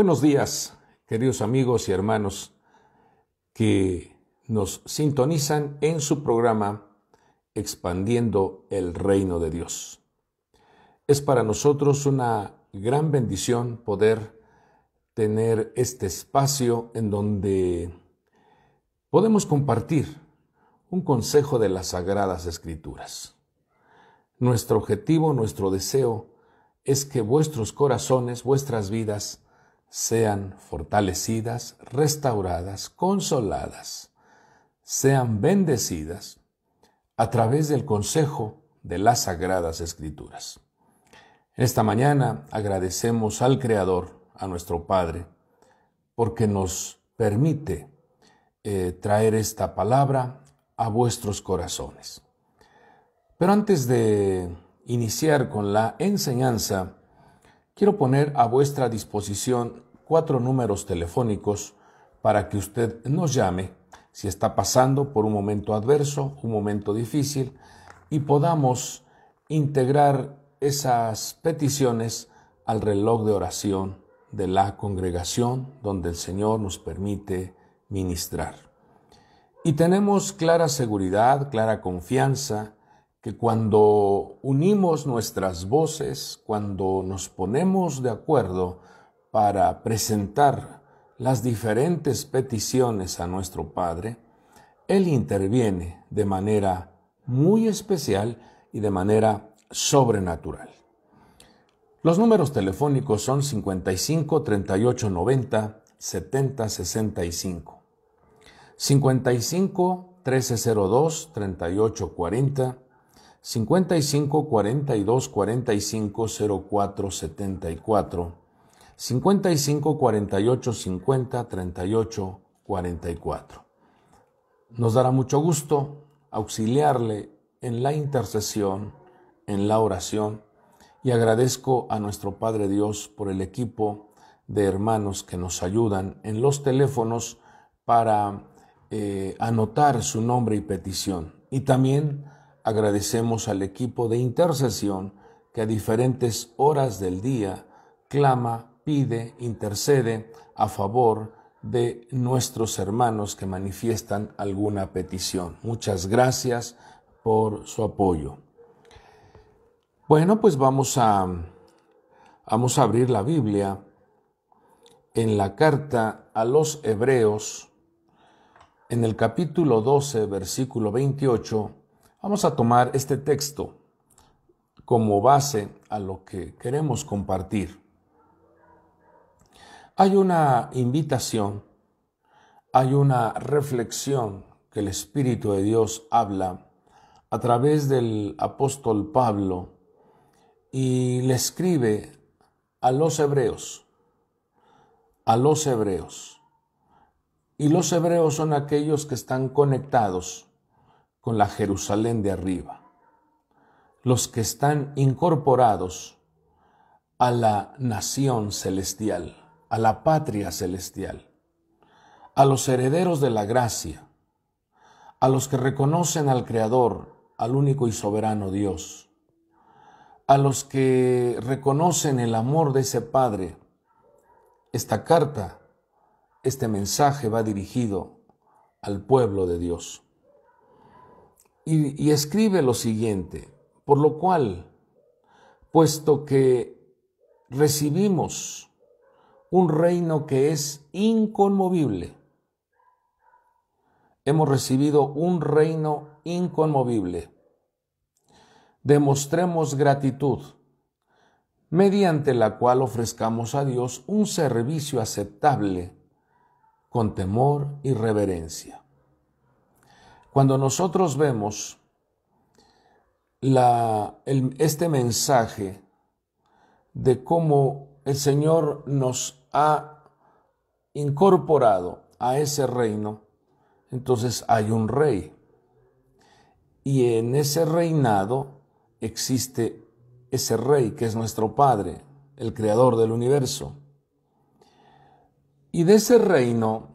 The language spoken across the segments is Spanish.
Buenos días, queridos amigos y hermanos que nos sintonizan en su programa Expandiendo el Reino de Dios. Es para nosotros una gran bendición poder tener este espacio en donde podemos compartir un consejo de las Sagradas Escrituras. Nuestro objetivo, nuestro deseo es que vuestros corazones, vuestras vidas, sean fortalecidas, restauradas, consoladas, sean bendecidas a través del consejo de las sagradas escrituras. esta mañana agradecemos al Creador, a nuestro Padre, porque nos permite eh, traer esta palabra a vuestros corazones. Pero antes de iniciar con la enseñanza, quiero poner a vuestra disposición cuatro números telefónicos para que usted nos llame si está pasando por un momento adverso, un momento difícil, y podamos integrar esas peticiones al reloj de oración de la congregación donde el Señor nos permite ministrar. Y tenemos clara seguridad, clara confianza que cuando unimos nuestras voces, cuando nos ponemos de acuerdo para presentar las diferentes peticiones a nuestro Padre, Él interviene de manera muy especial y de manera sobrenatural. Los números telefónicos son 55 38 90 70 65, 55 1302 38 40 55 42 45 04 74, 55 48 50 38 44. Nos dará mucho gusto auxiliarle en la intercesión, en la oración, y agradezco a nuestro Padre Dios por el equipo de hermanos que nos ayudan en los teléfonos para eh, anotar su nombre y petición. Y también Agradecemos al equipo de intercesión que a diferentes horas del día clama, pide, intercede a favor de nuestros hermanos que manifiestan alguna petición. Muchas gracias por su apoyo. Bueno, pues vamos a, vamos a abrir la Biblia en la carta a los Hebreos, en el capítulo 12, versículo 28 Vamos a tomar este texto como base a lo que queremos compartir. Hay una invitación, hay una reflexión que el Espíritu de Dios habla a través del apóstol Pablo y le escribe a los hebreos, a los hebreos. Y los hebreos son aquellos que están conectados con la Jerusalén de arriba. Los que están incorporados a la nación celestial, a la patria celestial, a los herederos de la gracia, a los que reconocen al Creador, al único y soberano Dios, a los que reconocen el amor de ese Padre. Esta carta, este mensaje va dirigido al pueblo de Dios y, escribe lo siguiente, por lo cual, puesto que recibimos un reino que es inconmovible, hemos recibido un reino inconmovible. Demostremos gratitud, mediante la cual ofrezcamos a Dios un servicio aceptable con temor y reverencia. Cuando nosotros vemos este mensaje de cómo el Señor nos ha incorporado a ese reino, entonces hay un rey. Y en ese reinado existe ese rey que es nuestro Padre, el creador del universo. Y de ese reino,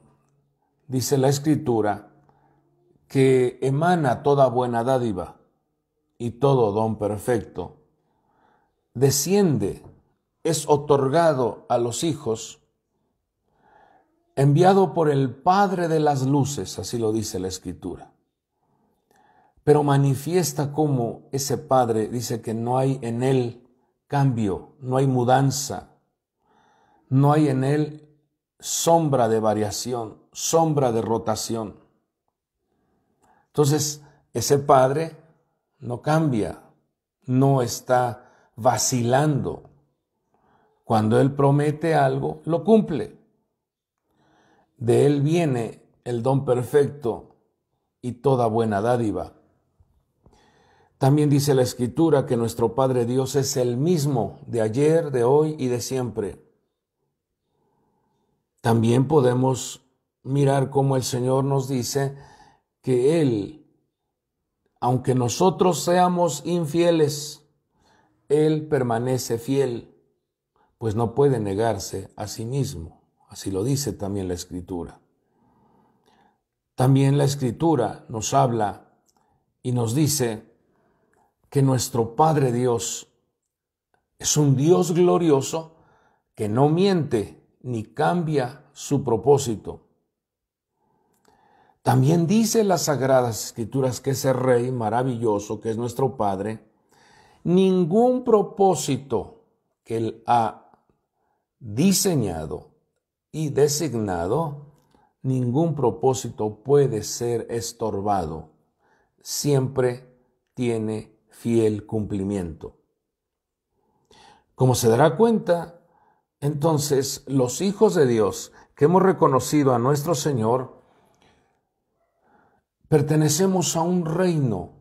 dice la escritura, que emana toda buena dádiva y todo don perfecto, desciende, es otorgado a los hijos, enviado por el Padre de las Luces, así lo dice la Escritura. Pero manifiesta cómo ese Padre dice que no hay en él cambio, no hay mudanza, no hay en él sombra de variación, sombra de rotación. Entonces, ese padre no cambia, no está vacilando. Cuando Él promete algo, lo cumple. De Él viene el don perfecto y toda buena dádiva. También dice la Escritura que nuestro Padre Dios es el mismo de ayer, de hoy y de siempre. También podemos mirar cómo el Señor nos dice que Él, aunque nosotros seamos infieles, Él permanece fiel, pues no puede negarse a sí mismo. Así lo dice también la Escritura. También la Escritura nos habla y nos dice que nuestro Padre Dios es un Dios glorioso que no miente ni cambia su propósito. También dice las Sagradas Escrituras que ese Rey maravilloso, que es nuestro Padre, ningún propósito que Él ha diseñado y designado, ningún propósito puede ser estorbado. Siempre tiene fiel cumplimiento. Como se dará cuenta, entonces los hijos de Dios que hemos reconocido a nuestro Señor, Pertenecemos a un reino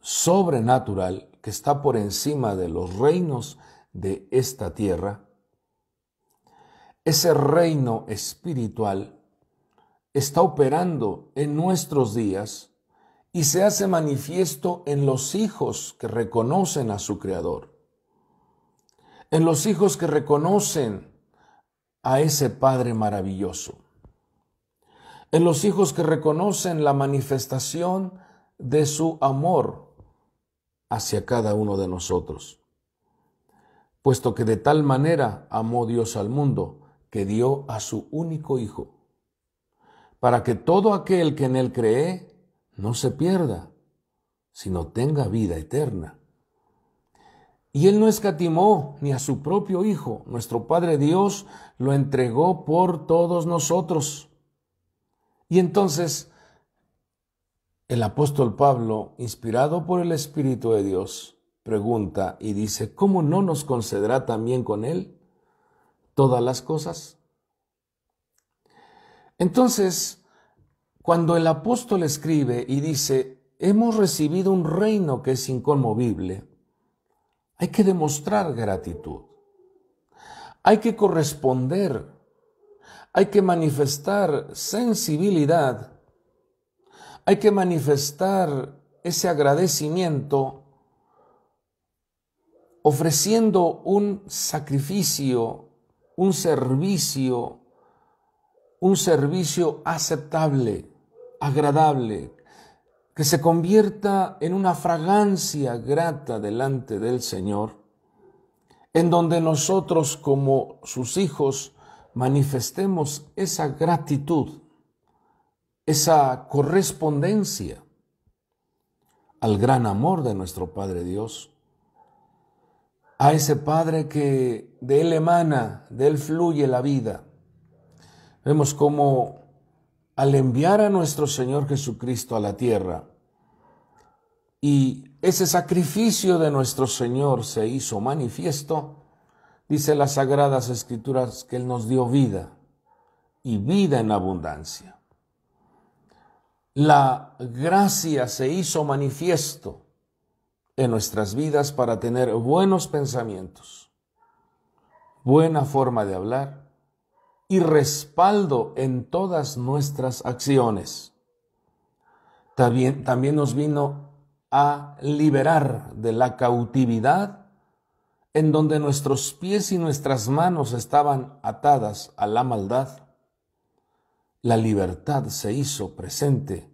sobrenatural que está por encima de los reinos de esta tierra. Ese reino espiritual está operando en nuestros días y se hace manifiesto en los hijos que reconocen a su Creador, en los hijos que reconocen a ese Padre maravilloso en los hijos que reconocen la manifestación de su amor hacia cada uno de nosotros. Puesto que de tal manera amó Dios al mundo que dio a su único Hijo, para que todo aquel que en Él cree no se pierda, sino tenga vida eterna. Y Él no escatimó ni a su propio Hijo, nuestro Padre Dios lo entregó por todos nosotros. Y entonces el apóstol Pablo, inspirado por el Espíritu de Dios, pregunta y dice, ¿cómo no nos concederá también con Él todas las cosas? Entonces, cuando el apóstol escribe y dice, hemos recibido un reino que es inconmovible, hay que demostrar gratitud, hay que corresponder hay que manifestar sensibilidad. Hay que manifestar ese agradecimiento ofreciendo un sacrificio, un servicio, un servicio aceptable, agradable, que se convierta en una fragancia grata delante del Señor, en donde nosotros como sus hijos manifestemos esa gratitud, esa correspondencia al gran amor de nuestro Padre Dios, a ese Padre que de Él emana, de Él fluye la vida. Vemos cómo al enviar a nuestro Señor Jesucristo a la tierra, y ese sacrificio de nuestro Señor se hizo manifiesto, Dice las sagradas escrituras que Él nos dio vida y vida en abundancia. La gracia se hizo manifiesto en nuestras vidas para tener buenos pensamientos, buena forma de hablar y respaldo en todas nuestras acciones. También, también nos vino a liberar de la cautividad en donde nuestros pies y nuestras manos estaban atadas a la maldad, la libertad se hizo presente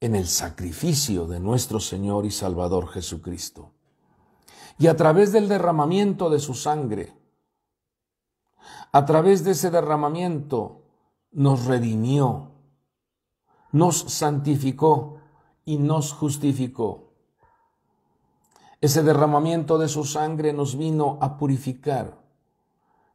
en el sacrificio de nuestro Señor y Salvador Jesucristo. Y a través del derramamiento de su sangre, a través de ese derramamiento nos redimió, nos santificó y nos justificó. Ese derramamiento de su sangre nos vino a purificar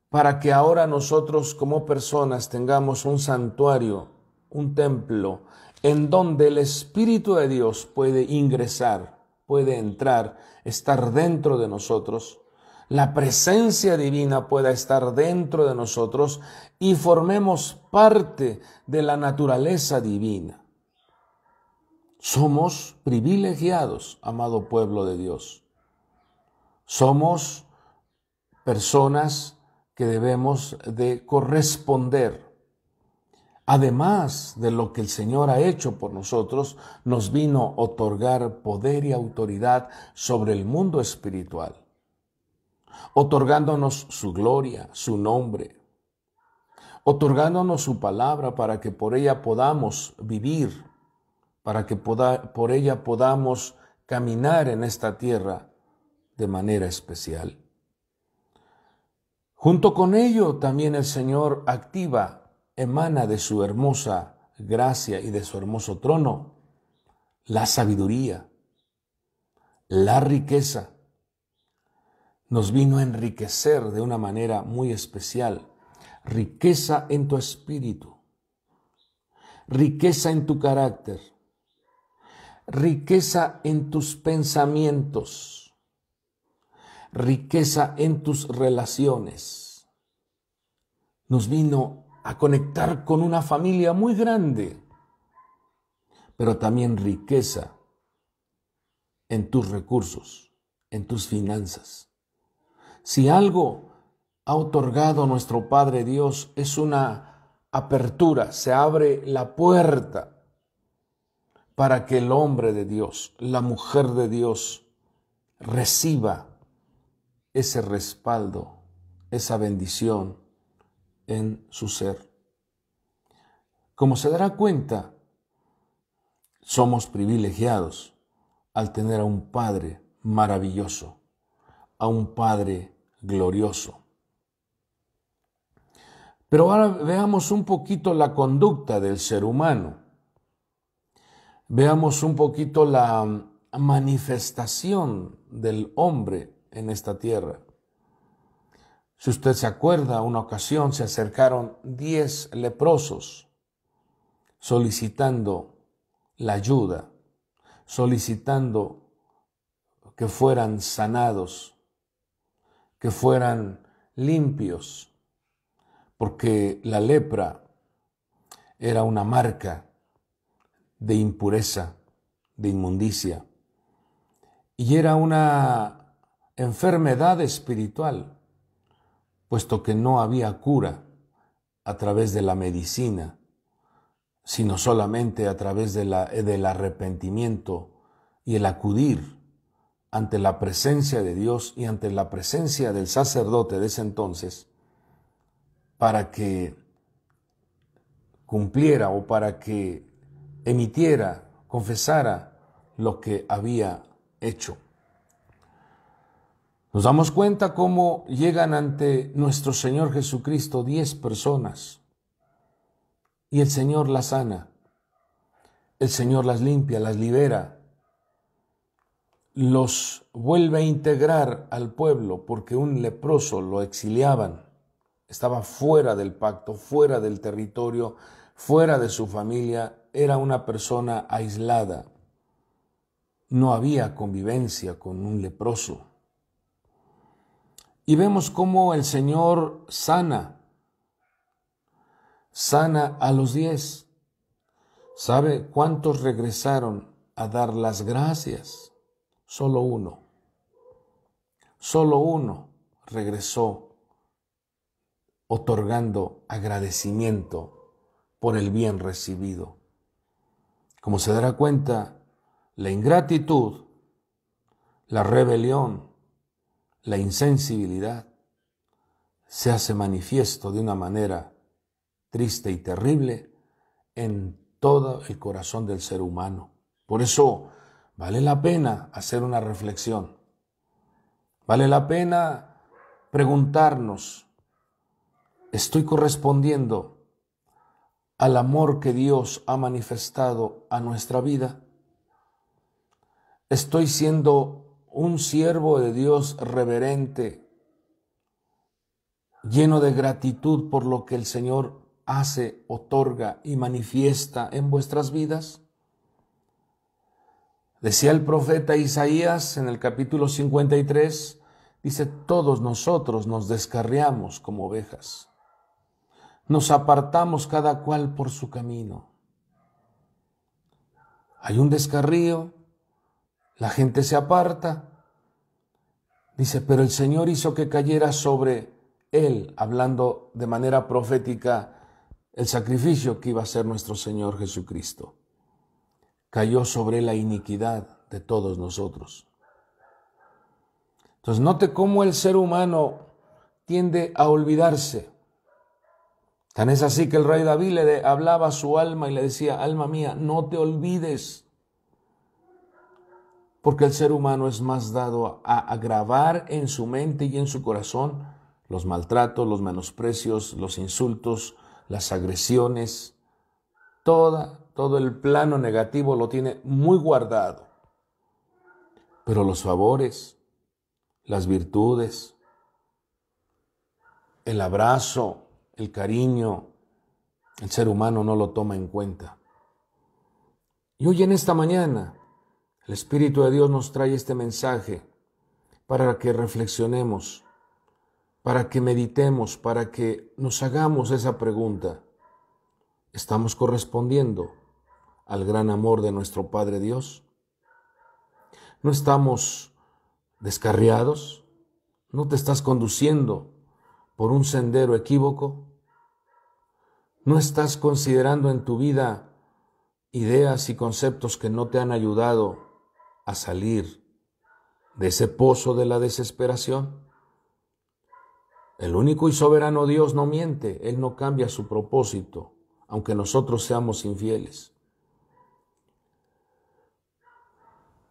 para que ahora nosotros como personas tengamos un santuario, un templo, en donde el Espíritu de Dios puede ingresar, puede entrar, estar dentro de nosotros. La presencia divina pueda estar dentro de nosotros y formemos parte de la naturaleza divina. Somos privilegiados, amado pueblo de Dios. Somos personas que debemos de corresponder. Además de lo que el Señor ha hecho por nosotros, nos vino a otorgar poder y autoridad sobre el mundo espiritual, otorgándonos su gloria, su nombre, otorgándonos su palabra para que por ella podamos vivir para que por ella podamos caminar en esta tierra de manera especial. Junto con ello también el Señor activa, emana de su hermosa gracia y de su hermoso trono la sabiduría, la riqueza. Nos vino a enriquecer de una manera muy especial. Riqueza en tu espíritu, riqueza en tu carácter, riqueza en tus pensamientos, riqueza en tus relaciones. Nos vino a conectar con una familia muy grande, pero también riqueza en tus recursos, en tus finanzas. Si algo ha otorgado nuestro Padre Dios es una apertura, se abre la puerta para que el hombre de Dios, la mujer de Dios, reciba ese respaldo, esa bendición en su ser. Como se dará cuenta, somos privilegiados al tener a un Padre maravilloso, a un Padre glorioso. Pero ahora veamos un poquito la conducta del ser humano veamos un poquito la manifestación del hombre en esta tierra. Si usted se acuerda, una ocasión se acercaron diez leprosos solicitando la ayuda, solicitando que fueran sanados, que fueran limpios, porque la lepra era una marca de impureza, de inmundicia. Y era una enfermedad espiritual, puesto que no había cura a través de la medicina, sino solamente a través de la, del arrepentimiento y el acudir ante la presencia de Dios y ante la presencia del sacerdote de ese entonces, para que cumpliera o para que emitiera, confesara lo que había hecho. Nos damos cuenta cómo llegan ante nuestro Señor Jesucristo diez personas y el Señor las sana, el Señor las limpia, las libera, los vuelve a integrar al pueblo porque un leproso lo exiliaban, estaba fuera del pacto, fuera del territorio, fuera de su familia era una persona aislada. No había convivencia con un leproso. Y vemos cómo el Señor sana, sana a los diez. ¿Sabe cuántos regresaron a dar las gracias? Solo uno. Solo uno regresó otorgando agradecimiento por el bien recibido. Como se dará cuenta, la ingratitud, la rebelión, la insensibilidad se hace manifiesto de una manera triste y terrible en todo el corazón del ser humano. Por eso vale la pena hacer una reflexión. Vale la pena preguntarnos, ¿estoy correspondiendo al amor que Dios ha manifestado a nuestra vida, estoy siendo un siervo de Dios reverente, lleno de gratitud por lo que el Señor hace, otorga y manifiesta en vuestras vidas. Decía el profeta Isaías en el capítulo 53, dice, todos nosotros nos descarriamos como ovejas nos apartamos cada cual por su camino. Hay un descarrío, la gente se aparta. Dice, pero el Señor hizo que cayera sobre él, hablando de manera profética, el sacrificio que iba a ser nuestro Señor Jesucristo. Cayó sobre la iniquidad de todos nosotros. Entonces note cómo el ser humano tiende a olvidarse Tan es así que el rey David le hablaba a su alma y le decía, alma mía, no te olvides, porque el ser humano es más dado a agravar en su mente y en su corazón los maltratos, los menosprecios, los insultos, las agresiones, toda, todo el plano negativo lo tiene muy guardado. Pero los favores, las virtudes, el abrazo, el cariño, el ser humano no lo toma en cuenta. Y hoy en esta mañana, el Espíritu de Dios nos trae este mensaje para que reflexionemos, para que meditemos, para que nos hagamos esa pregunta. ¿Estamos correspondiendo al gran amor de nuestro Padre Dios? ¿No estamos descarriados? ¿No te estás conduciendo por un sendero equívoco? ¿No estás considerando en tu vida ideas y conceptos que no te han ayudado a salir de ese pozo de la desesperación? El único y soberano Dios no miente, Él no cambia su propósito, aunque nosotros seamos infieles.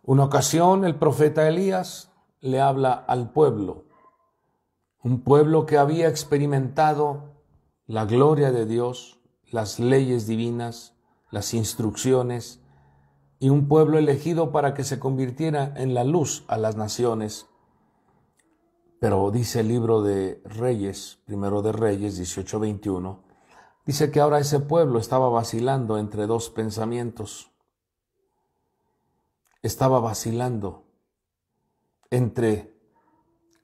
Una ocasión el profeta Elías le habla al pueblo un pueblo que había experimentado la gloria de Dios, las leyes divinas, las instrucciones, y un pueblo elegido para que se convirtiera en la luz a las naciones. Pero dice el libro de Reyes, primero de Reyes 18:21, dice que ahora ese pueblo estaba vacilando entre dos pensamientos. Estaba vacilando entre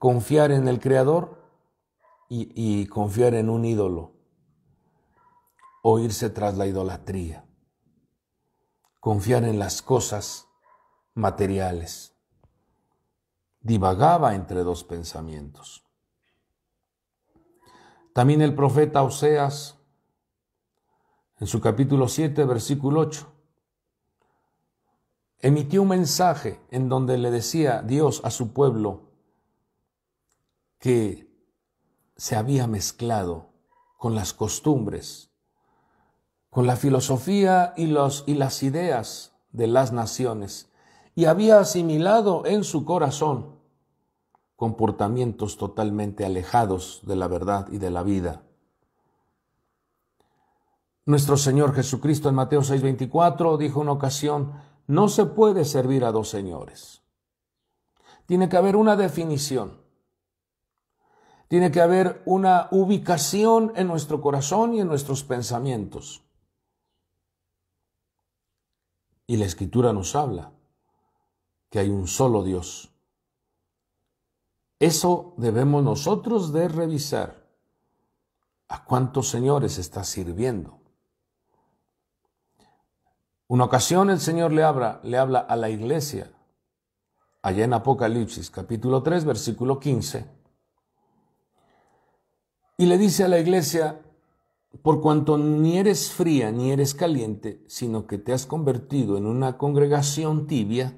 confiar en el Creador y, confiar en un ídolo o irse tras la idolatría, confiar en las cosas materiales. Divagaba entre dos pensamientos. También el profeta Oseas, en su capítulo 7, versículo 8, emitió un mensaje en donde le decía Dios a su pueblo, que se había mezclado con las costumbres, con la filosofía y, los, y las ideas de las naciones, y había asimilado en su corazón comportamientos totalmente alejados de la verdad y de la vida. Nuestro Señor Jesucristo en Mateo 6:24 dijo una ocasión, no se puede servir a dos señores. Tiene que haber una definición. Tiene que haber una ubicación en nuestro corazón y en nuestros pensamientos. Y la escritura nos habla que hay un solo Dios. Eso debemos nosotros de revisar. ¿A cuántos señores está sirviendo? Una ocasión el Señor le habla, le habla a la iglesia, allá en Apocalipsis capítulo 3, versículo 15 y le dice a la iglesia, por cuanto ni eres fría ni eres caliente, sino que te has convertido en una congregación tibia,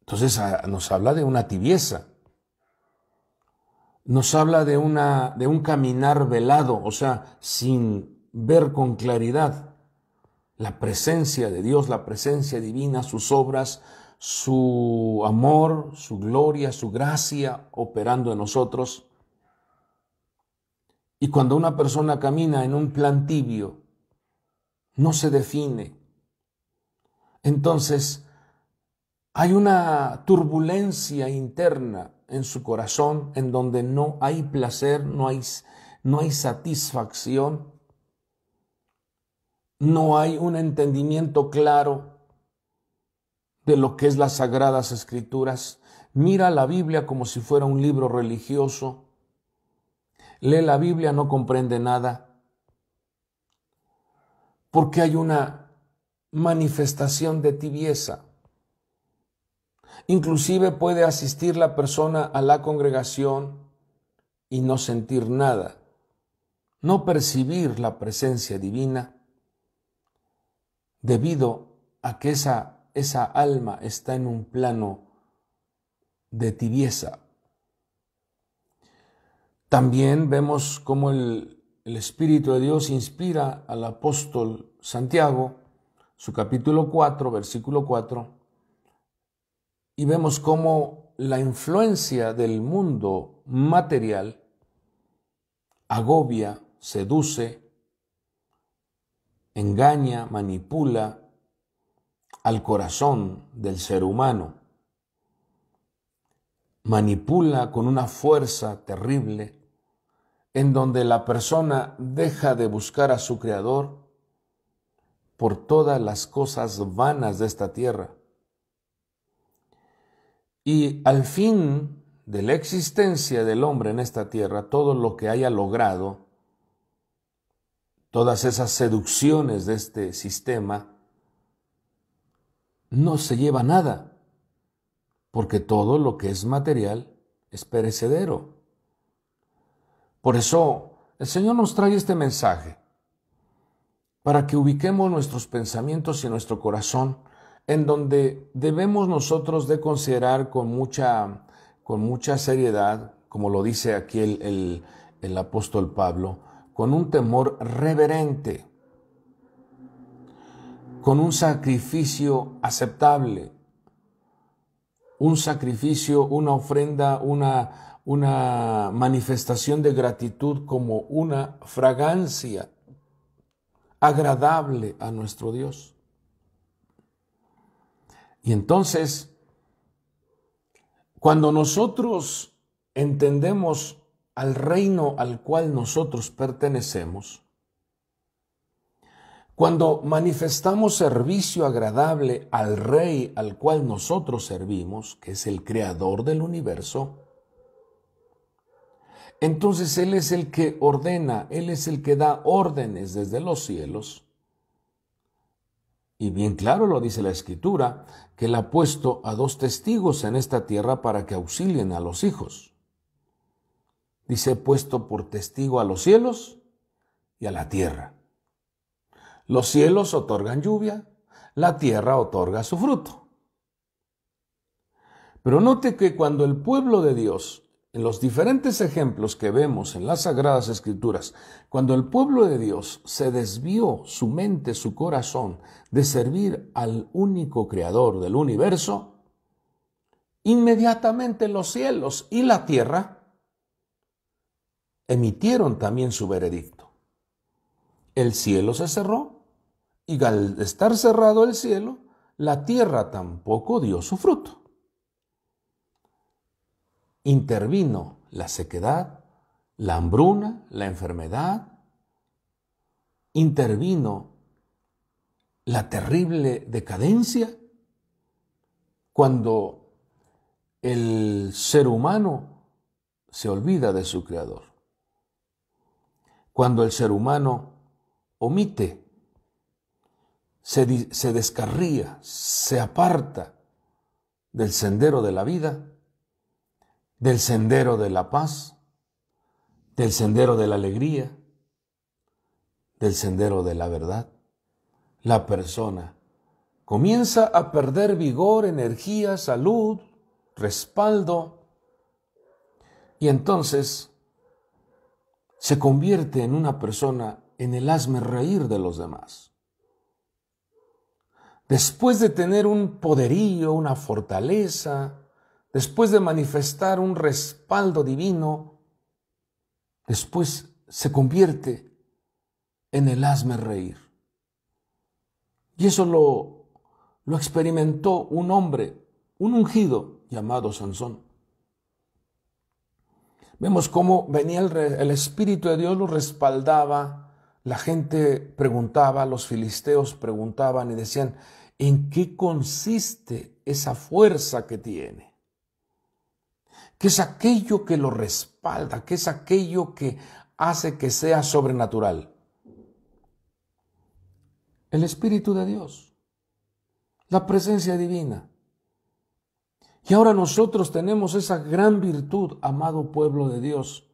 entonces ah, nos habla de una tibieza, nos habla de, una, de un caminar velado, o sea, sin ver con claridad la presencia de Dios, la presencia divina, sus obras, su amor, su gloria, su gracia operando en nosotros. Y cuando una persona camina en un plan tibio, no se define. Entonces, hay una turbulencia interna en su corazón en donde no hay placer, no hay, no hay satisfacción, no hay un entendimiento claro de lo que es las sagradas escrituras. Mira la Biblia como si fuera un libro religioso. Lee la Biblia, no comprende nada. Porque hay una manifestación de tibieza. Inclusive puede asistir la persona a la congregación y no sentir nada, no percibir la presencia divina, debido a que esa esa alma está en un plano de tibieza. También vemos cómo el, Espíritu de Dios inspira al apóstol Santiago, su capítulo 4, versículo 4, y vemos cómo la influencia del mundo material agobia, seduce, engaña, manipula, al corazón del ser humano. Manipula con una fuerza terrible en donde la persona deja de buscar a su Creador por todas las cosas vanas de esta tierra. Y al fin de la existencia del hombre en esta tierra, todo lo que haya logrado, todas esas seducciones de este sistema, no se lleva nada, porque todo lo que es material es perecedero. Por eso el Señor nos trae este mensaje, para que ubiquemos nuestros pensamientos y nuestro corazón en donde debemos nosotros de considerar con mucha, con mucha seriedad, como lo dice aquí el apóstol Pablo, con un temor reverente con un sacrificio aceptable, un sacrificio, una ofrenda, una, una manifestación de gratitud como una fragancia agradable a nuestro Dios. Y entonces, cuando nosotros entendemos al reino al cual nosotros pertenecemos, cuando manifestamos servicio agradable al Rey al cual nosotros servimos, que es el creador del universo, entonces Él es el que ordena, Él es el que da órdenes desde los cielos. Y bien claro lo dice la Escritura, que Él ha puesto a dos testigos en esta tierra para que auxilien a los hijos. Dice, puesto por testigo a los cielos y a la tierra. Los cielos otorgan lluvia, la tierra otorga su fruto. Pero note que cuando el pueblo de Dios, en los diferentes ejemplos que vemos en las Sagradas Escrituras, cuando el pueblo de Dios se desvió su mente, su corazón, de servir al único creador del universo, inmediatamente los cielos y la tierra emitieron también su veredicto. El cielo se cerró y al estar cerrado el cielo, la tierra tampoco dio su fruto. Intervino la sequedad, la hambruna, la enfermedad. Intervino la terrible decadencia cuando el ser humano se olvida de su creador. Cuando el ser humano omite se, descarría, se aparta del sendero de la vida, del sendero de la paz, del sendero de la alegría, del sendero de la verdad. La persona comienza a perder vigor, energía, salud, respaldo, y entonces se convierte en una persona en el hazme reír de los demás después de tener un poderío, una fortaleza, después de manifestar un respaldo divino, después se convierte en el asme reír. Y eso lo, lo experimentó un hombre, un ungido llamado Sansón. Vemos cómo venía el, el Espíritu de Dios, lo respaldaba, la gente preguntaba, los filisteos preguntaban y decían, ¿en qué consiste esa fuerza que tiene? ¿Qué es aquello que lo respalda? ¿Qué es aquello que hace que sea sobrenatural? El Espíritu de Dios, la presencia divina. Y ahora nosotros tenemos esa gran virtud, amado pueblo de Dios,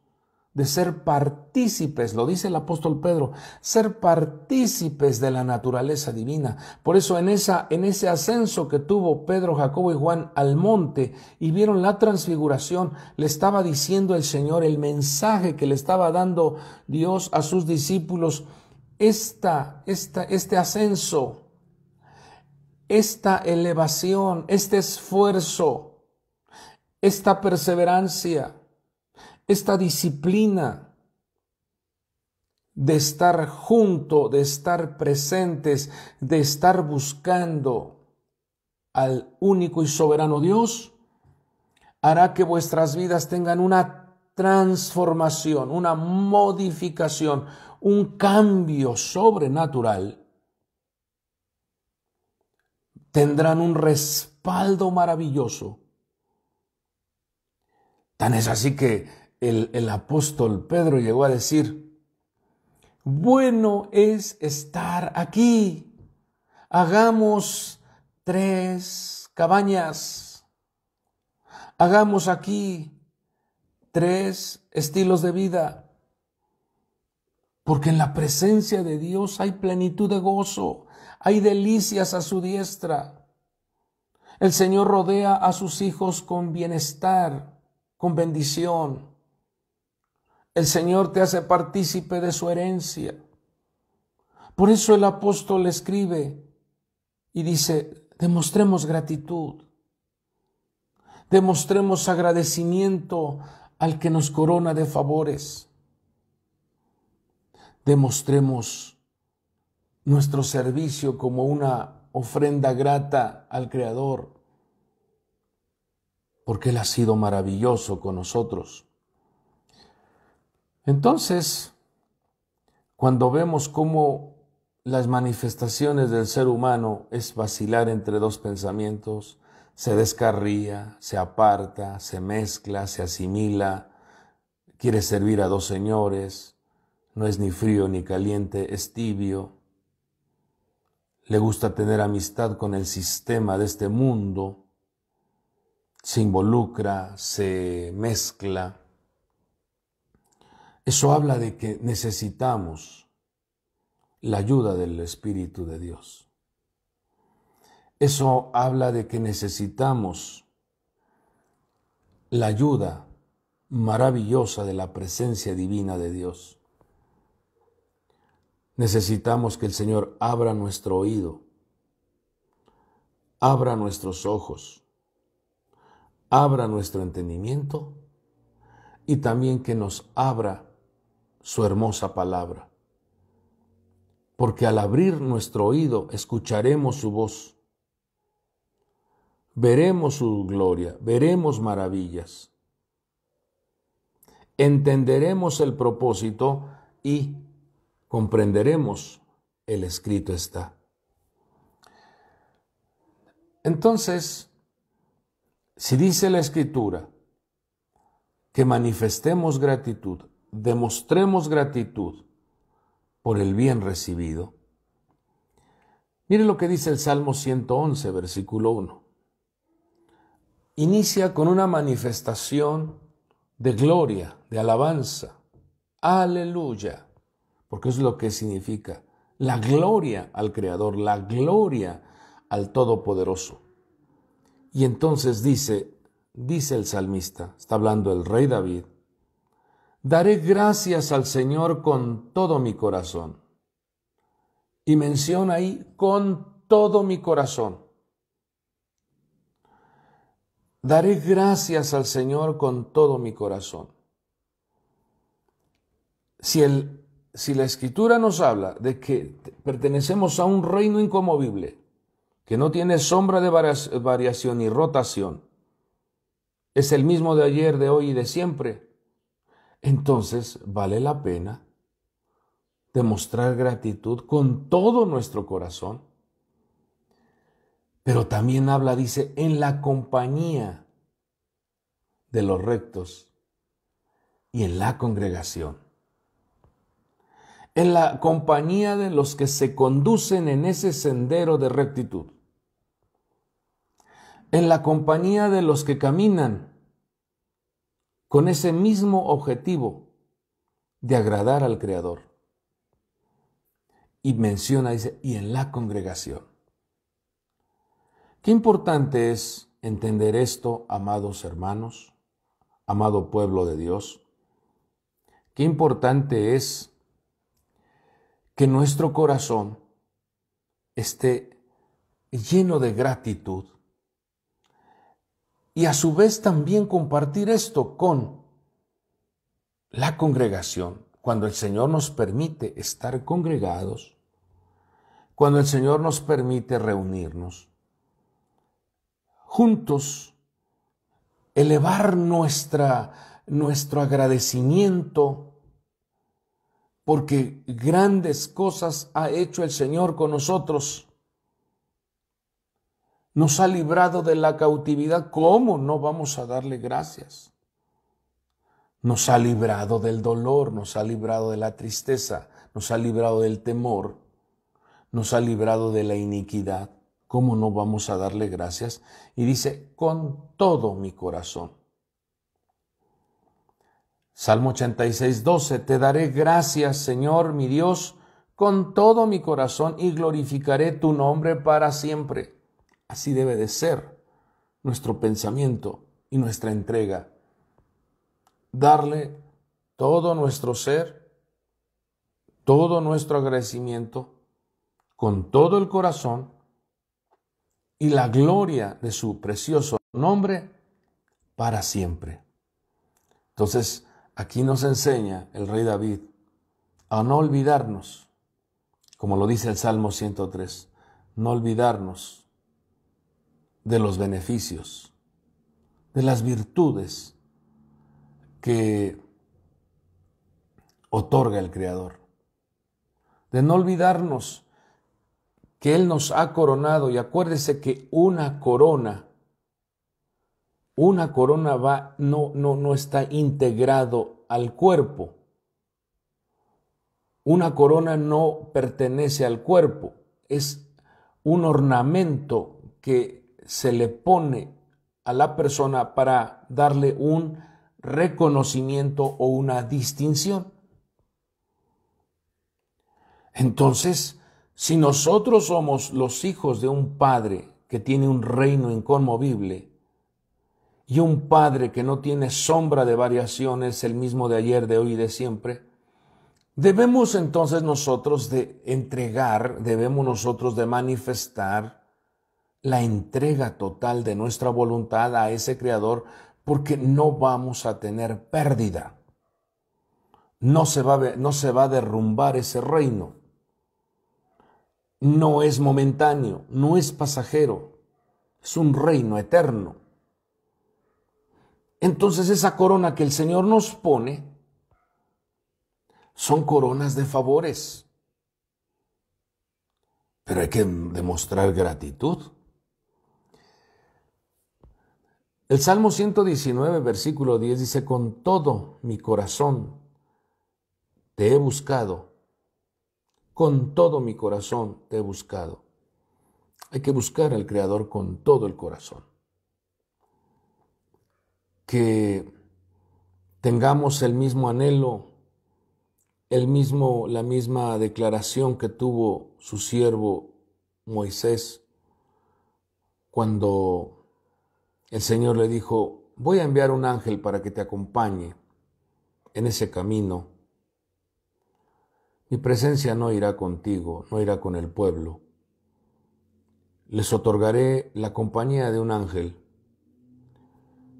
de ser partícipes, lo dice el apóstol Pedro, ser partícipes de la naturaleza divina. Por eso en, esa, en ese ascenso que tuvo Pedro, Jacobo y Juan al monte y vieron la transfiguración, le estaba diciendo el Señor el mensaje que le estaba dando Dios a sus discípulos, esta, esta, este ascenso, esta elevación, este esfuerzo, esta perseverancia, esta disciplina de estar junto, de estar presentes, de estar buscando al único y soberano Dios, hará que vuestras vidas tengan una transformación, una modificación, un cambio sobrenatural tendrán un respaldo maravilloso. Tan es así que el, apóstol Pedro llegó a decir, bueno es estar aquí, hagamos tres cabañas, hagamos aquí tres estilos de vida, porque en la presencia de Dios hay plenitud de gozo, hay delicias a su diestra. El Señor rodea a sus hijos con bienestar, con bendición. El Señor te hace partícipe de su herencia. Por eso el apóstol escribe y dice, demostremos gratitud, demostremos agradecimiento al que nos corona de favores, demostremos nuestro servicio como una ofrenda grata al Creador, porque Él ha sido maravilloso con nosotros. Entonces, cuando vemos cómo las manifestaciones del ser humano es vacilar entre dos pensamientos, se descarría, se aparta, se mezcla, se asimila, quiere servir a dos señores, no es ni frío ni caliente, es tibio, le gusta tener amistad con el sistema de este mundo, se involucra, se mezcla. Eso habla de que necesitamos la ayuda del Espíritu de Dios. Eso habla de que necesitamos la ayuda maravillosa de la presencia divina de Dios. Necesitamos que el Señor abra nuestro oído, abra nuestros ojos, abra nuestro entendimiento y también que nos abra su hermosa palabra. Porque al abrir nuestro oído escucharemos su voz. Veremos su gloria, veremos maravillas. Entenderemos el propósito y comprenderemos el escrito está. Entonces, si dice la escritura que manifestemos gratitud demostremos gratitud por el bien recibido. Mire lo que dice el Salmo 111, versículo 1. Inicia con una manifestación de gloria, de alabanza. Aleluya, porque es lo que significa la gloria al Creador, la gloria al Todopoderoso. Y entonces dice, dice el salmista, está hablando el rey David, Daré gracias al Señor con todo mi corazón. Y menciona ahí con todo mi corazón. Daré gracias al Señor con todo mi corazón. Si, el, si la escritura nos habla de que pertenecemos a un reino incomovible, que no tiene sombra de variación ni rotación, es el mismo de ayer, de hoy y de siempre, entonces vale la pena demostrar gratitud con todo nuestro corazón. Pero también habla, dice, en la compañía de los rectos y en la congregación. En la compañía de los que se conducen en ese sendero de rectitud. En la compañía de los que caminan con ese mismo objetivo de agradar al Creador. Y menciona, dice, y en la congregación. Qué importante es entender esto, amados hermanos, amado pueblo de Dios. Qué importante es que nuestro corazón esté lleno de gratitud y a su vez también compartir esto con la congregación. Cuando el Señor nos permite estar congregados, cuando el Señor nos permite reunirnos, juntos, elevar nuestra, nuestro agradecimiento, porque grandes cosas ha hecho el Señor con nosotros nos ha librado de la cautividad, ¿cómo no vamos a darle gracias? Nos ha librado del dolor, nos ha librado de la tristeza, nos ha librado del temor, nos ha librado de la iniquidad. ¿Cómo no vamos a darle gracias? Y dice, con todo mi corazón. Salmo 86, 12, te daré gracias, Señor, mi Dios, con todo mi corazón y glorificaré tu nombre para siempre. Así debe de ser nuestro pensamiento y nuestra entrega. Darle todo nuestro ser, todo nuestro agradecimiento, con todo el corazón y la gloria de su precioso nombre para siempre. Entonces, aquí nos enseña el rey David a no olvidarnos, como lo dice el Salmo 103, no olvidarnos de los beneficios, de las virtudes que otorga el Creador, de no olvidarnos que Él nos ha coronado y acuérdese que una corona, una corona va, no, no, no está integrado al cuerpo. Una corona no pertenece al cuerpo, es un ornamento que se le pone a la persona para darle un reconocimiento o una distinción. Entonces, si nosotros somos los hijos de un Padre que tiene un reino inconmovible y un Padre que no tiene sombra de variaciones, el mismo de ayer, de hoy y de siempre, debemos entonces nosotros de entregar, debemos nosotros de manifestar la entrega total de nuestra voluntad a ese Creador porque no vamos a tener pérdida. No se va, no se va a derrumbar ese reino. No es momentáneo, no es pasajero, es un reino eterno. Entonces esa corona que el Señor nos pone son coronas de favores. Pero hay que demostrar gratitud. El Salmo 119, versículo 10 dice, con todo mi corazón te he buscado, con todo mi corazón te he buscado. Hay que buscar al Creador con todo el corazón. Que tengamos el mismo anhelo, el mismo, la misma declaración que tuvo su siervo Moisés cuando el Señor le dijo, voy a enviar un ángel para que te acompañe en ese camino. Mi presencia no irá contigo, no irá con el pueblo. Les otorgaré la compañía de un ángel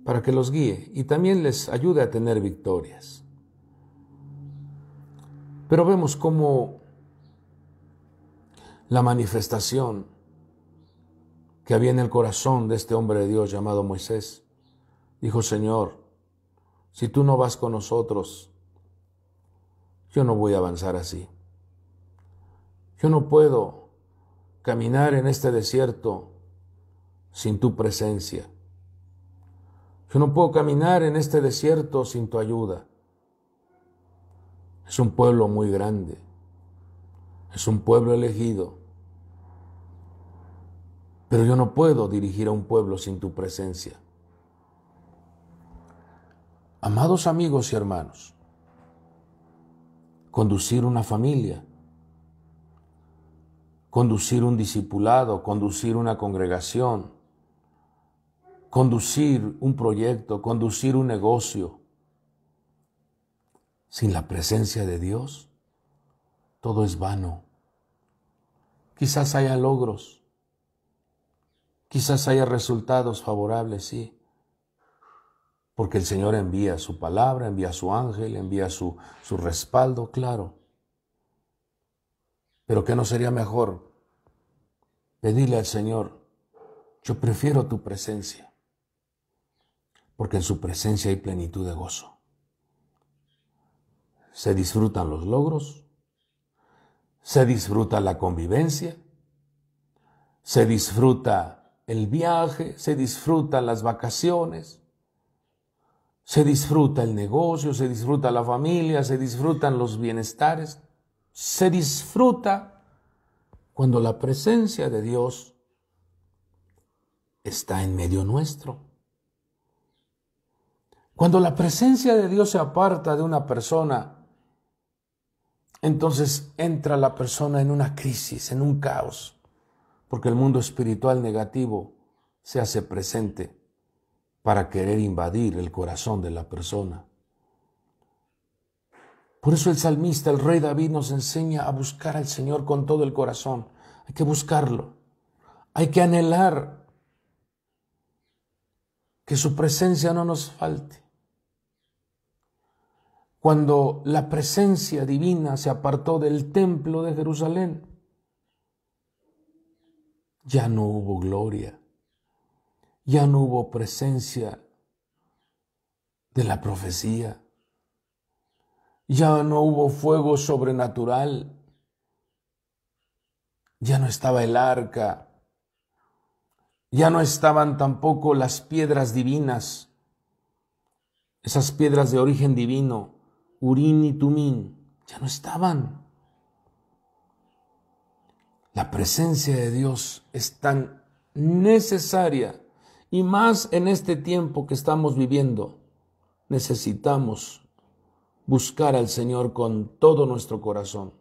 para que los guíe y también les ayude a tener victorias. Pero vemos cómo la manifestación que había en el corazón de este hombre de Dios llamado Moisés. Dijo, Señor, si tú no vas con nosotros, yo no voy a avanzar así. Yo no puedo caminar en este desierto sin tu presencia. Yo no puedo caminar en este desierto sin tu ayuda. Es un pueblo muy grande. Es un pueblo elegido. Pero yo no puedo dirigir a un pueblo sin tu presencia. Amados amigos y hermanos, conducir una familia, conducir un discipulado, conducir una congregación, conducir un proyecto, conducir un negocio, sin la presencia de Dios, todo es vano. Quizás haya logros, Quizás haya resultados favorables, sí. Porque el Señor envía su palabra, envía su ángel, envía su, su respaldo, claro. Pero ¿qué no sería mejor? Pedirle al Señor, yo prefiero tu presencia, porque en su presencia hay plenitud de gozo. Se disfrutan los logros, se disfruta la convivencia, se disfruta el viaje, se disfrutan las vacaciones, se disfruta el negocio, se disfruta la familia, se disfrutan los bienestares, se disfruta cuando la presencia de Dios está en medio nuestro. Cuando la presencia de Dios se aparta de una persona, entonces entra la persona en una crisis, en un caos porque el mundo espiritual negativo se hace presente para querer invadir el corazón de la persona. Por eso el salmista, el rey David, nos enseña a buscar al Señor con todo el corazón. Hay que buscarlo. Hay que anhelar que su presencia no nos falte. Cuando la presencia divina se apartó del templo de Jerusalén, ya no hubo gloria, ya no hubo presencia de la profecía, ya no hubo fuego sobrenatural, ya no estaba el arca, ya no estaban tampoco las piedras divinas, esas piedras de origen divino, Urín y Tumín, ya no estaban. La presencia de Dios es tan necesaria y más en este tiempo que estamos viviendo. Necesitamos buscar al Señor con todo nuestro corazón.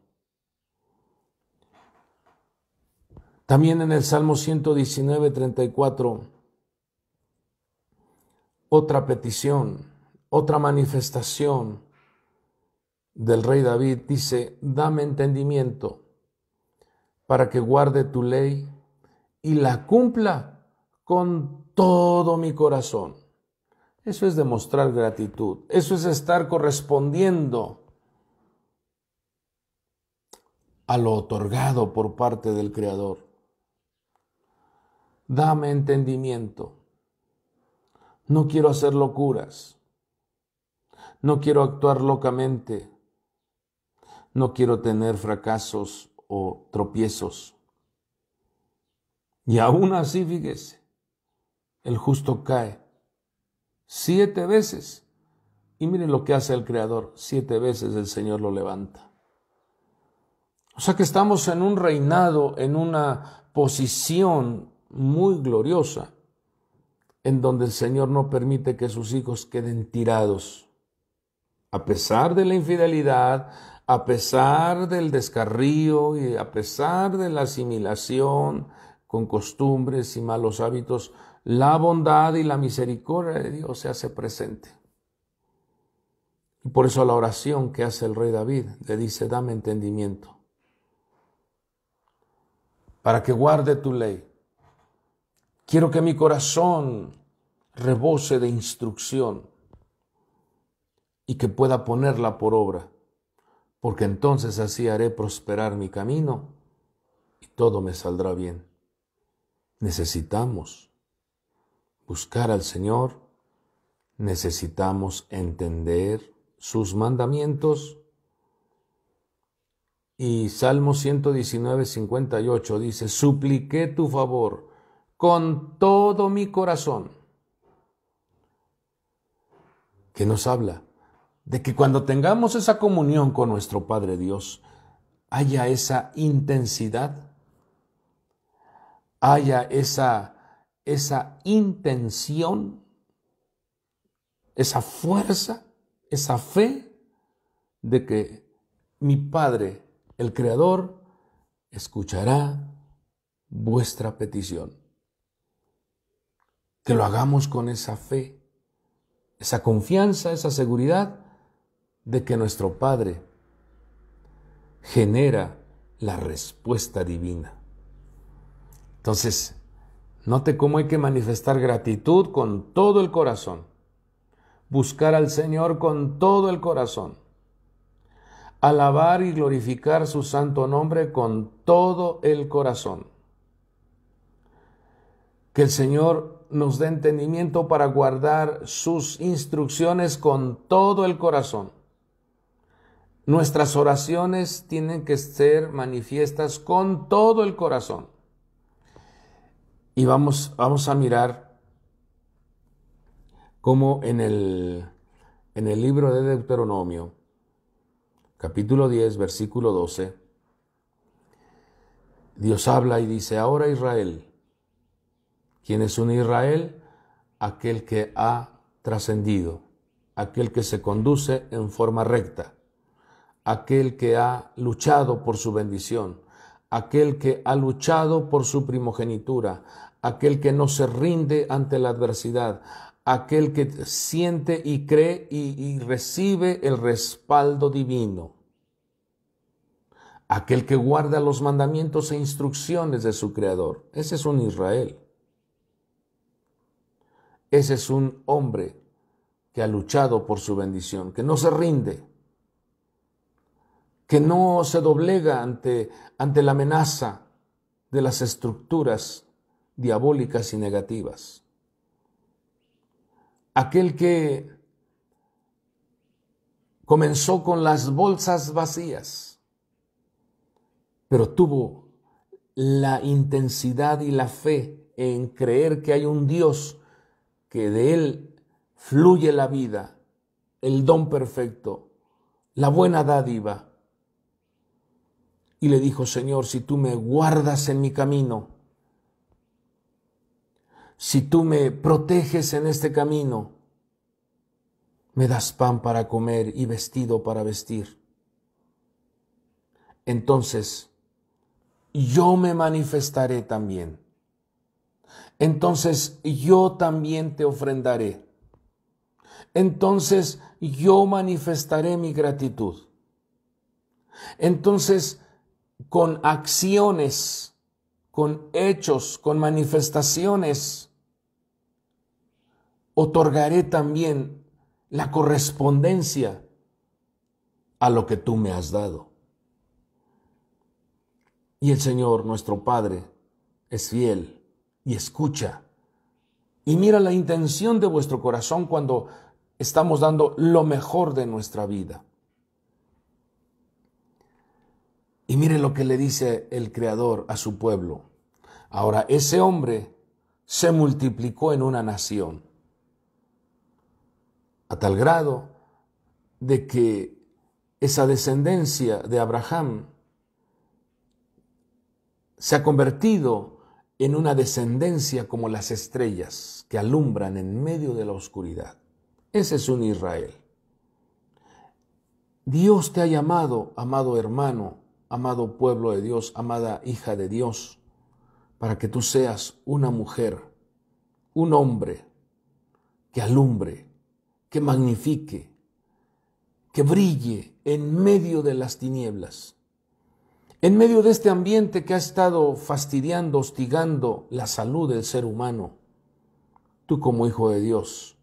También en el Salmo 119, 34, otra petición, otra manifestación del rey David dice, dame entendimiento para que guarde tu ley y la cumpla con todo mi corazón. Eso es demostrar gratitud, eso es estar correspondiendo a lo otorgado por parte del Creador. Dame entendimiento. No quiero hacer locuras. No quiero actuar locamente. No quiero tener fracasos o tropiezos. Y aún así, fíjese, el justo cae siete veces. Y miren lo que hace el Creador, siete veces el Señor lo levanta. O sea que estamos en un reinado, en una posición muy gloriosa, en donde el Señor no permite que sus hijos queden tirados a pesar de la infidelidad, a pesar del descarrío y a pesar de la asimilación con costumbres y malos hábitos, la bondad y la misericordia de Dios se hace presente. Y por eso la oración que hace el rey David le dice, dame entendimiento, para que guarde tu ley. Quiero que mi corazón rebose de instrucción y que pueda ponerla por obra, porque entonces así haré prosperar mi camino y todo me saldrá bien. Necesitamos buscar al Señor, necesitamos entender sus mandamientos. Y Salmo 119, 58 dice, supliqué tu favor con todo mi corazón. Que nos habla? de que cuando tengamos esa comunión con nuestro Padre Dios, haya esa intensidad, haya esa, esa intención, esa fuerza, esa fe de que mi Padre, el Creador, escuchará vuestra petición. Que lo hagamos con esa fe, esa confianza, esa seguridad de que nuestro Padre genera la respuesta divina. Entonces, note cómo hay que manifestar gratitud con todo el corazón, buscar al Señor con todo el corazón, alabar y glorificar su santo nombre con todo el corazón. Que el Señor nos dé entendimiento para guardar sus instrucciones con todo el corazón Nuestras oraciones tienen que ser manifiestas con todo el corazón. Y vamos, vamos a mirar cómo en el, en el libro de Deuteronomio, capítulo 10, versículo 12, Dios habla y dice, ahora Israel, ¿quién es un Israel? Aquel que ha trascendido, aquel que se conduce en forma recta aquel que ha luchado por su bendición, aquel que ha luchado por su primogenitura, aquel que no se rinde ante la adversidad, aquel que siente y cree y, recibe el respaldo divino, aquel que guarda los mandamientos e instrucciones de su Creador. Ese es un Israel. Ese es un hombre que ha luchado por su bendición, que no se rinde que no se doblega ante, ante la amenaza de las estructuras diabólicas y negativas. Aquel que comenzó con las bolsas vacías, pero tuvo la intensidad y la fe en creer que hay un Dios, que de Él fluye la vida, el don perfecto, la buena dádiva, y le dijo, Señor, si tú me guardas en mi camino, si tú me proteges en este camino, me das pan para comer y vestido para vestir. Entonces, yo me manifestaré también. Entonces, yo también te ofrendaré. Entonces, yo manifestaré mi gratitud. Entonces, con acciones, con hechos, con manifestaciones, otorgaré también la correspondencia a lo que tú me has dado. Y el Señor, nuestro Padre, es fiel y escucha. Y mira la intención de vuestro corazón cuando estamos dando lo mejor de nuestra vida. Y mire lo que le dice el Creador a su pueblo. Ahora, ese hombre se multiplicó en una nación, a tal grado de que esa descendencia de Abraham se ha convertido en una descendencia como las estrellas que alumbran en medio de la oscuridad. Ese es un Israel. Dios te ha llamado, amado hermano, amado pueblo de Dios, amada hija de Dios, para que tú seas una mujer, un hombre que alumbre, que magnifique, que brille en medio de las tinieblas, en medio de este ambiente que ha estado fastidiando, hostigando la salud del ser humano. Tú como hijo de Dios,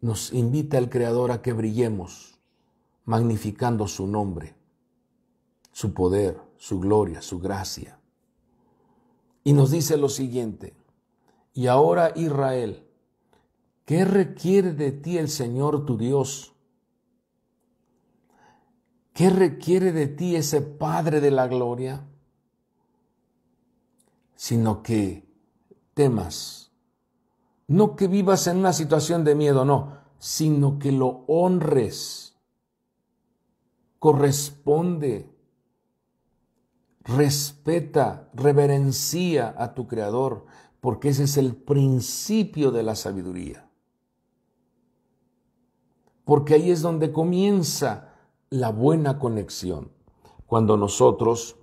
nos invita el Creador a que brillemos, magnificando su nombre su poder, su gloria, su gracia. Y nos dice lo siguiente, y ahora Israel, ¿qué requiere de ti el Señor tu Dios? ¿Qué requiere de ti ese Padre de la Gloria? Sino que temas, no que vivas en una situación de miedo, no, sino que lo honres. Corresponde Respeta, reverencia a tu Creador, porque ese es el principio de la sabiduría. Porque ahí es donde comienza la buena conexión, cuando nosotros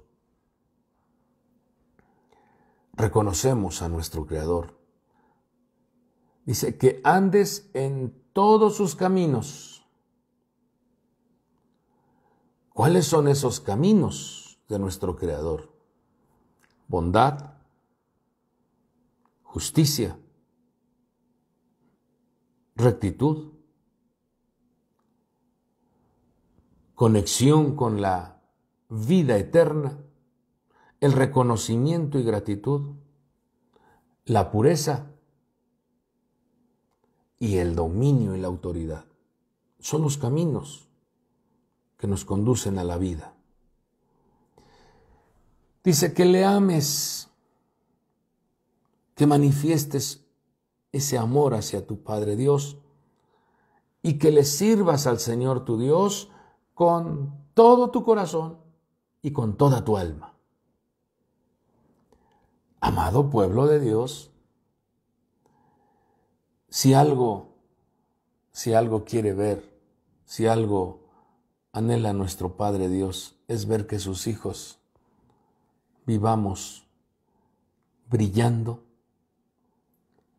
reconocemos a nuestro Creador. Dice que andes en todos sus caminos. ¿Cuáles son esos caminos? de nuestro Creador. Bondad, justicia, rectitud, conexión con la vida eterna, el reconocimiento y gratitud, la pureza y el dominio y la autoridad. Son los caminos que nos conducen a la vida. Dice que le ames, que manifiestes ese amor hacia tu Padre Dios y que le sirvas al Señor tu Dios con todo tu corazón y con toda tu alma. Amado pueblo de Dios, si algo, si algo quiere ver, si algo anhela nuestro Padre Dios, es ver que sus hijos vivamos brillando,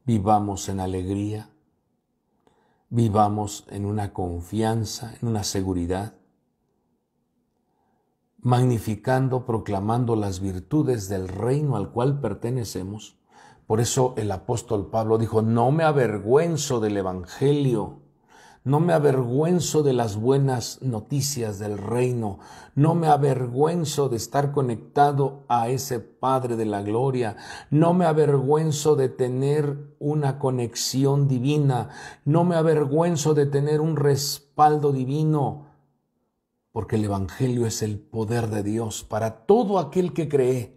vivamos en alegría, vivamos en una confianza, en una seguridad, magnificando, proclamando las virtudes del reino al cual pertenecemos. Por eso el apóstol Pablo dijo, no me avergüenzo del Evangelio no me avergüenzo de las buenas noticias del reino. No me avergüenzo de estar conectado a ese Padre de la Gloria. No me avergüenzo de tener una conexión divina. No me avergüenzo de tener un respaldo divino. Porque el Evangelio es el poder de Dios para todo aquel que cree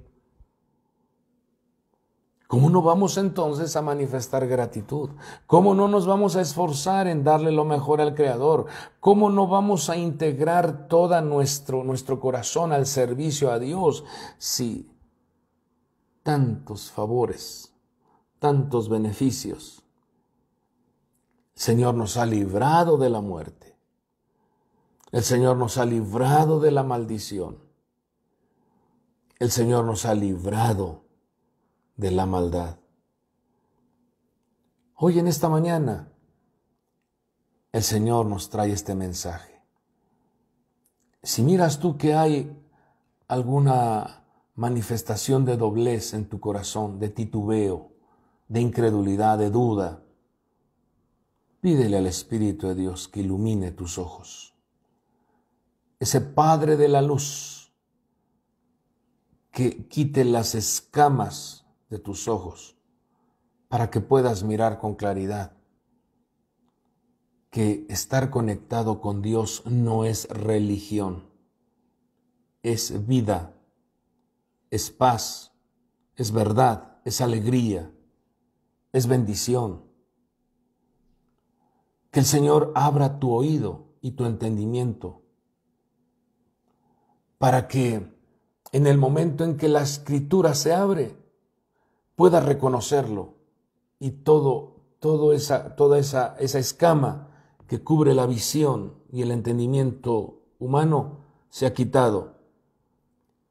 ¿Cómo no vamos entonces a manifestar gratitud? ¿Cómo no nos vamos a esforzar en darle lo mejor al Creador? ¿Cómo no vamos a integrar todo nuestro, nuestro corazón al servicio a Dios si tantos favores, tantos beneficios? El Señor nos ha librado de la muerte. El Señor nos ha librado de la maldición. El Señor nos ha librado de la maldad. Hoy en esta mañana, el Señor nos trae este mensaje. Si miras tú que hay alguna manifestación de doblez en tu corazón, de titubeo, de incredulidad, de duda, pídele al Espíritu de Dios que ilumine tus ojos. Ese Padre de la Luz, que quite las escamas de tus ojos para que puedas mirar con claridad que estar conectado con Dios no es religión, es vida, es paz, es verdad, es alegría, es bendición. Que el Señor abra tu oído y tu entendimiento para que en el momento en que la escritura se abre, pueda reconocerlo y todo, esa, toda esa, esa escama que cubre la visión y el entendimiento humano se ha quitado.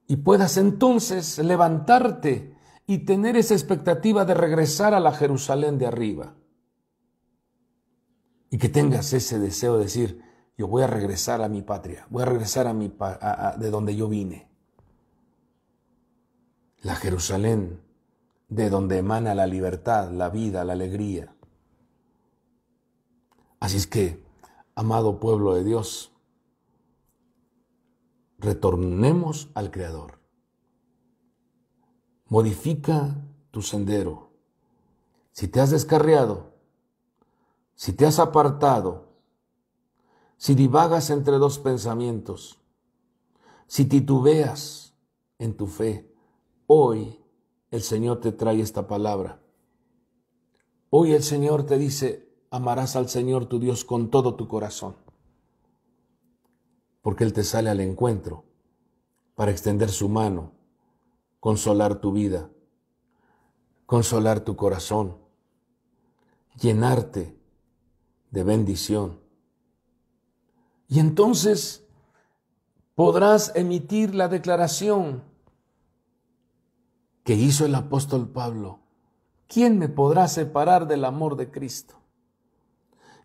Y puedas entonces levantarte y tener esa expectativa de regresar a la Jerusalén de arriba. Y que tengas ese deseo de decir, yo voy a regresar a mi patria, voy a regresar a mi de donde yo vine. La Jerusalén de donde emana la libertad, la vida, la alegría. Así es que, amado pueblo de Dios, retornemos al Creador. Modifica tu sendero. Si te has descarriado, si te has apartado, si divagas entre dos pensamientos, si titubeas en tu fe, hoy el Señor te trae esta palabra. Hoy el Señor te dice, amarás al Señor tu Dios con todo tu corazón, porque Él te sale al encuentro para extender su mano, consolar tu vida, consolar tu corazón, llenarte de bendición. Y entonces podrás emitir la declaración que hizo el apóstol Pablo. ¿Quién me podrá separar del amor de Cristo?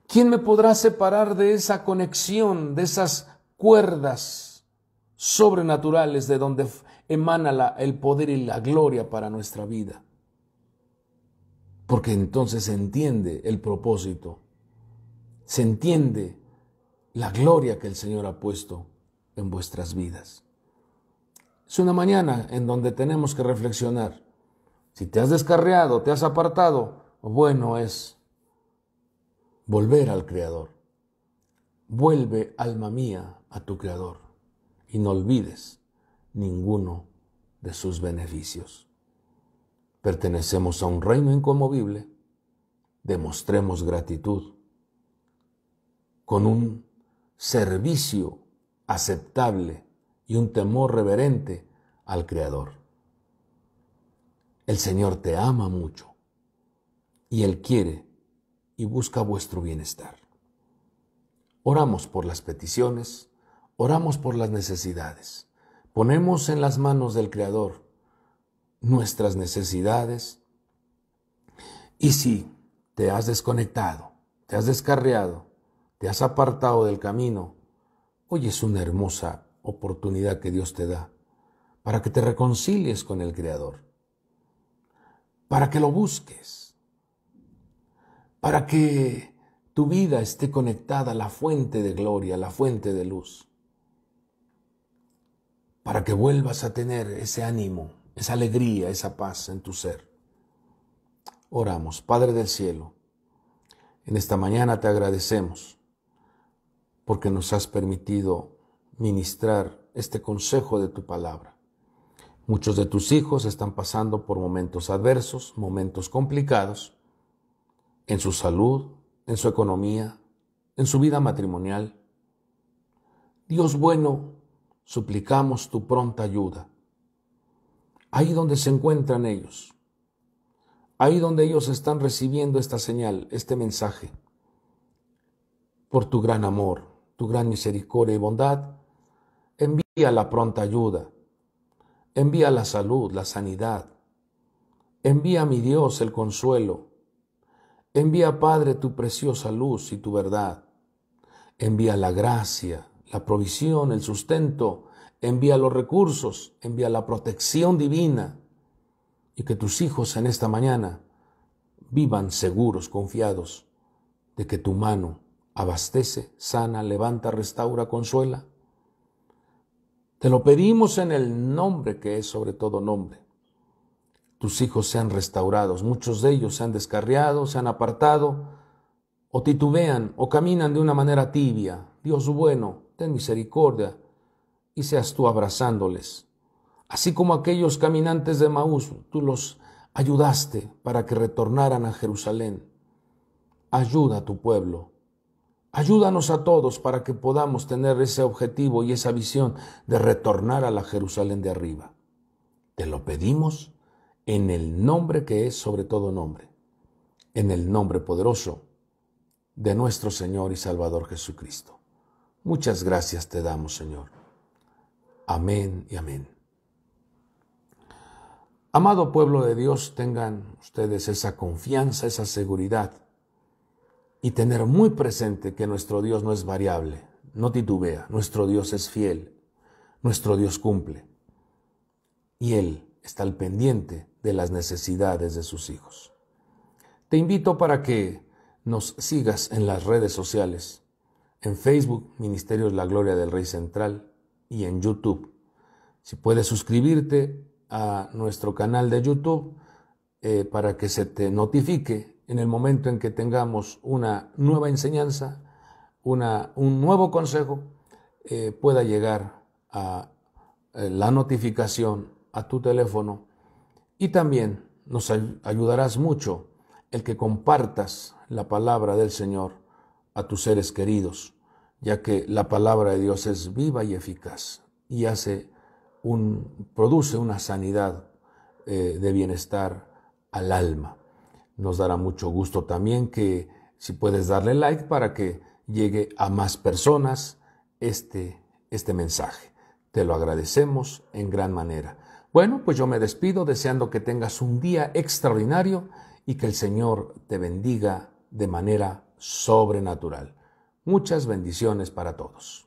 ¿Quién me podrá separar de esa conexión, de esas cuerdas sobrenaturales de donde emana el poder y la gloria para nuestra vida? Porque entonces se entiende el propósito, se entiende la gloria que el Señor ha puesto en vuestras vidas. Es una mañana en donde tenemos que reflexionar. Si te has descarriado, te has apartado, bueno es volver al Creador. Vuelve, alma mía, a tu Creador y no olvides ninguno de sus beneficios. Pertenecemos a un reino incomovible. Demostremos gratitud con un servicio aceptable y un temor reverente al Creador. El Señor te ama mucho y Él quiere y busca vuestro bienestar. Oramos por las peticiones, oramos por las necesidades, ponemos en las manos del Creador nuestras necesidades y si te has desconectado, te has descarriado, te has apartado del camino, hoy es una hermosa oportunidad que Dios te da para que te reconcilies con el Creador, para que lo busques, para que tu vida esté conectada a la fuente de gloria, a la fuente de luz, para que vuelvas a tener ese ánimo, esa alegría, esa paz en tu ser. Oramos, Padre del Cielo, en esta mañana te agradecemos porque nos has permitido ministrar este consejo de tu palabra. Muchos de tus hijos están pasando por momentos adversos, momentos complicados, en su salud, en su economía, en su vida matrimonial. Dios bueno, suplicamos tu pronta ayuda. Ahí donde se encuentran ellos, ahí donde ellos están recibiendo esta señal, este mensaje, por tu gran amor, tu gran misericordia y bondad, Envía la pronta ayuda. Envía la salud, la sanidad. Envía, mi Dios, el consuelo. Envía, Padre, tu preciosa luz y tu verdad. Envía la gracia, la provisión, el sustento. Envía los recursos. Envía la protección divina. Y que tus hijos en esta mañana vivan seguros, confiados, de que tu mano abastece, sana, levanta, restaura, consuela te lo pedimos en el nombre que es sobre todo nombre. Tus hijos sean restaurados, muchos de ellos se han descarriado, se han apartado, o titubean, o caminan de una manera tibia. Dios bueno, ten misericordia y seas tú abrazándoles. Así como aquellos caminantes de Maús, tú los ayudaste para que retornaran a Jerusalén. Ayuda a tu pueblo Ayúdanos a todos para que podamos tener ese objetivo y esa visión de retornar a la Jerusalén de arriba. Te lo pedimos en el nombre que es sobre todo nombre, en el nombre poderoso de nuestro Señor y Salvador Jesucristo. Muchas gracias te damos, Señor. Amén y amén. Amado pueblo de Dios, tengan ustedes esa confianza, esa seguridad y tener muy presente que nuestro Dios no es variable, no titubea, nuestro Dios es fiel, nuestro Dios cumple y Él está al pendiente de las necesidades de sus hijos. Te invito para que nos sigas en las redes sociales, en Facebook, Ministerios La Gloria del Rey Central y en YouTube. Si puedes suscribirte a nuestro canal de YouTube eh, para que se te notifique en el momento en que tengamos una nueva enseñanza, una, un nuevo consejo, eh, pueda llegar a eh, la notificación a tu teléfono. Y también nos ayudarás mucho el que compartas la palabra del Señor a tus seres queridos, ya que la palabra de Dios es viva y eficaz y hace un, produce una sanidad eh, de bienestar al alma. Nos dará mucho gusto también que si puedes darle like para que llegue a más personas este, este mensaje. Te lo agradecemos en gran manera. Bueno, pues yo me despido deseando que tengas un día extraordinario y que el Señor te bendiga de manera sobrenatural. Muchas bendiciones para todos.